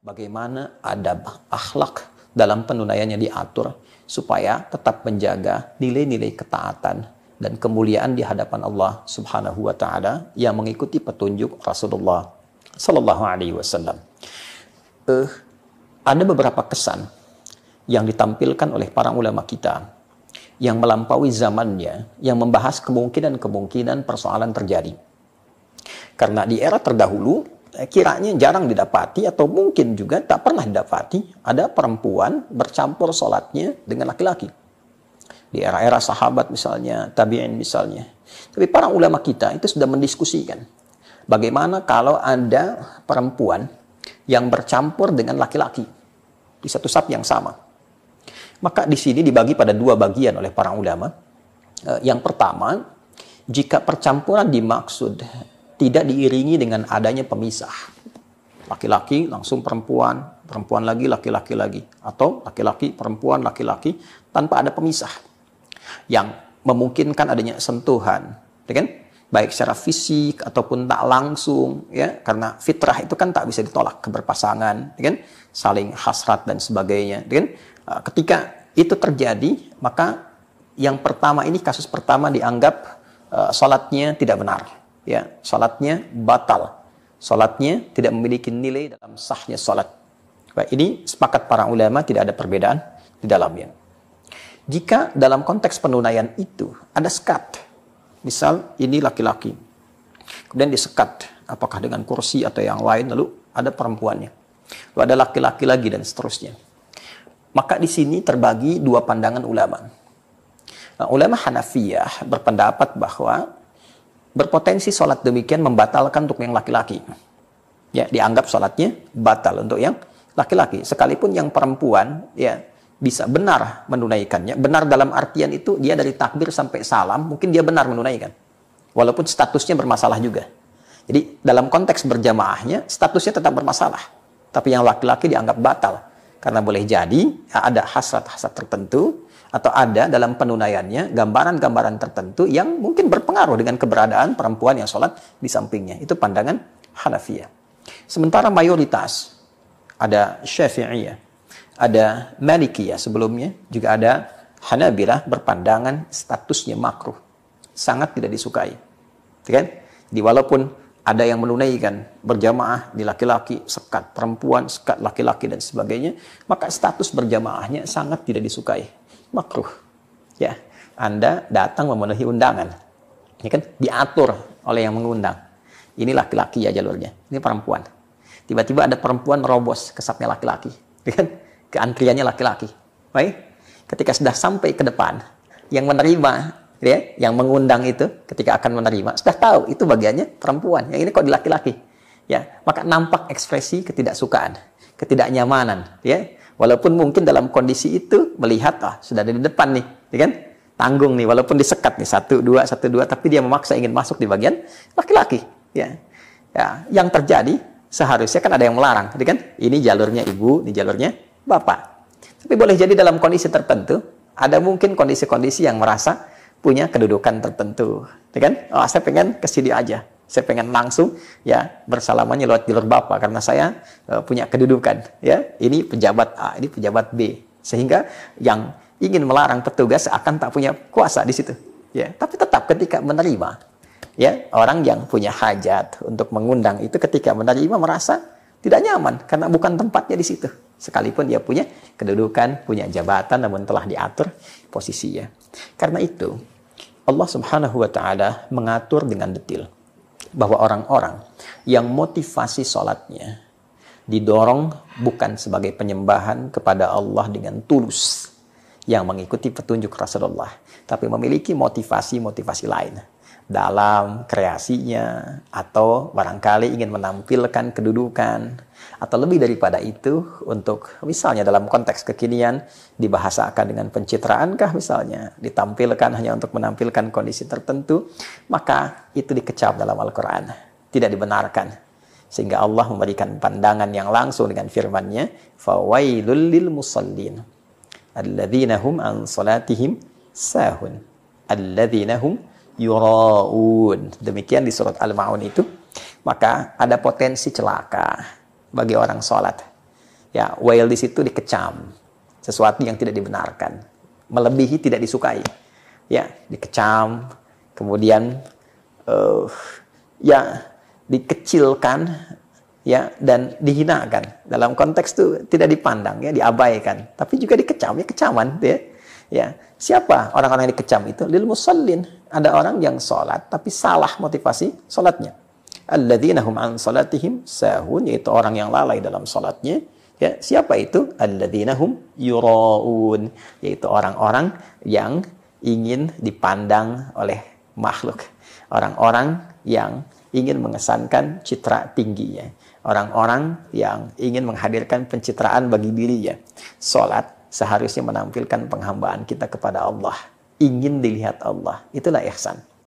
Bagaimana adab akhlak dalam penunaiannya diatur supaya tetap menjaga nilai-nilai ketaatan dan kemuliaan di hadapan Allah Subhanahu wa taala yang mengikuti petunjuk Rasulullah sallallahu alaihi wasallam. Eh, ada beberapa kesan yang ditampilkan oleh para ulama kita yang melampaui zamannya, yang membahas kemungkinan-kemungkinan persoalan terjadi. Karena di era terdahulu Eh, kiranya jarang didapati atau mungkin juga tak pernah didapati ada perempuan bercampur sholatnya dengan laki-laki. Di era-era sahabat misalnya, tabi'in misalnya. Tapi para ulama kita itu sudah mendiskusikan bagaimana kalau ada perempuan yang bercampur dengan laki-laki di satu sab yang sama. Maka di sini dibagi pada dua bagian oleh para ulama. Eh, yang pertama, jika percampuran dimaksud tidak diiringi dengan adanya pemisah. Laki-laki langsung perempuan, perempuan lagi laki-laki lagi atau laki-laki perempuan laki-laki tanpa ada pemisah yang memungkinkan adanya sentuhan, ya kan? Baik secara fisik ataupun tak langsung ya karena fitrah itu kan tak bisa ditolak keberpasangan, ya kan? Saling hasrat dan sebagainya, ya kan? Ah, ketika itu terjadi, maka yang pertama ini kasus pertama dianggap uh, ah, salatnya tidak benar ya salatnya batal. Salatnya tidak memiliki nilai dalam sahnya salat. Baik, ini sepakat para ulama tidak ada perbedaan di dalamnya. Jika dalam konteks penunaian itu ada sekat, misal ini laki-laki, kemudian disekat, apakah dengan kursi atau yang lain, lalu ada perempuannya, lalu ada laki-laki lagi dan seterusnya. Maka di sini terbagi dua pandangan ulama. Nah, ulama Hanafiyah berpendapat bahwa berpotensi sholat demikian membatalkan untuk yang laki-laki. Ya, dianggap sholatnya batal untuk yang laki-laki. Sekalipun yang perempuan, ya bisa benar menunaikannya. Benar dalam artian itu dia dari takbir sampai salam, mungkin dia benar menunaikan. Walaupun statusnya bermasalah juga. Jadi dalam konteks berjamaahnya, statusnya tetap bermasalah. Tapi yang laki-laki dianggap batal. Karena boleh jadi ada hasrat-hasrat tertentu atau ada dalam penunaiannya gambaran-gambaran tertentu yang mungkin berpengaruh dengan keberadaan perempuan yang sholat di sampingnya. Itu pandangan Hanafiyah. Sementara mayoritas ada Syafi'iyah, ada Malikiyah sebelumnya, juga ada Hanabilah berpandangan statusnya makruh. Sangat tidak disukai. Gitu kan? Di walaupun ada yang menunaikan berjamaah di laki-laki, sekat perempuan, sekat laki-laki dan sebagainya, maka status berjamaahnya sangat tidak disukai makruh. Ya, Anda datang memenuhi undangan. Ini kan diatur oleh yang mengundang. Ini laki-laki ya jalurnya. Ini perempuan. Tiba-tiba ada perempuan merobos ke laki-laki. Ya kan? Ke antriannya laki-laki. Baik. Ketika sudah sampai ke depan, yang menerima ya, yang mengundang itu ketika akan menerima sudah tahu itu bagiannya perempuan. Yang ini kok di laki-laki. Ya, maka nampak ekspresi ketidaksukaan, ketidaknyamanan, ya Walaupun mungkin dalam kondisi itu melihat ah sudah ada di depan nih, ya kan? Tanggung nih walaupun disekat nih satu dua satu dua tapi dia memaksa ingin masuk di bagian laki-laki, ya. Ya, yang terjadi seharusnya kan ada yang melarang, ya kan? Ini jalurnya ibu, ini jalurnya bapak. Tapi boleh jadi dalam kondisi tertentu ada mungkin kondisi-kondisi yang merasa punya kedudukan tertentu, ya kan? Oh, saya pengen ke sini aja. Saya pengen langsung ya bersalamannya lewat jalur Bapak karena saya uh, punya kedudukan ya. Ini pejabat A, ini pejabat B. Sehingga yang ingin melarang petugas akan tak punya kuasa di situ. Ya, tapi tetap ketika menerima ya orang yang punya hajat untuk mengundang itu ketika menerima merasa tidak nyaman karena bukan tempatnya di situ. Sekalipun dia punya kedudukan, punya jabatan namun telah diatur posisinya. Karena itu Allah Subhanahu wa taala mengatur dengan detail bahwa orang-orang yang motivasi sholatnya didorong bukan sebagai penyembahan kepada Allah dengan tulus yang mengikuti petunjuk Rasulullah, tapi memiliki motivasi-motivasi lain dalam kreasinya atau barangkali ingin menampilkan kedudukan atau lebih daripada itu untuk misalnya dalam konteks kekinian dibahasakan dengan pencitraankah misalnya ditampilkan hanya untuk menampilkan kondisi tertentu maka itu dikecap dalam Al-Qur'an tidak dibenarkan sehingga Allah memberikan pandangan yang langsung dengan firman-Nya fawailul lil musallin alladzina hum an salatihim sahun alladzina hum yuraun. Demikian di surat Al-Maun itu. Maka ada potensi celaka bagi orang sholat. Ya, wail di situ dikecam. Sesuatu yang tidak dibenarkan. Melebihi tidak disukai. Ya, dikecam. Kemudian, uh, ya, dikecilkan. Ya, dan dihinakan. Dalam konteks itu tidak dipandang, ya, diabaikan. Tapi juga dikecam, ya kecaman. Ya. ya. Siapa orang-orang yang dikecam itu? Lil musallin ada orang yang sholat tapi salah motivasi sholatnya. Alladzina hum an salatihim sahun yaitu orang yang lalai dalam sholatnya. Ya, siapa itu? Alladzina hum yuraun yaitu orang-orang yang ingin dipandang oleh makhluk. Orang-orang yang ingin mengesankan citra tingginya. Orang-orang yang ingin menghadirkan pencitraan bagi dirinya. Sholat seharusnya menampilkan penghambaan kita kepada Allah ingin dilihat Allah. Itulah ihsan.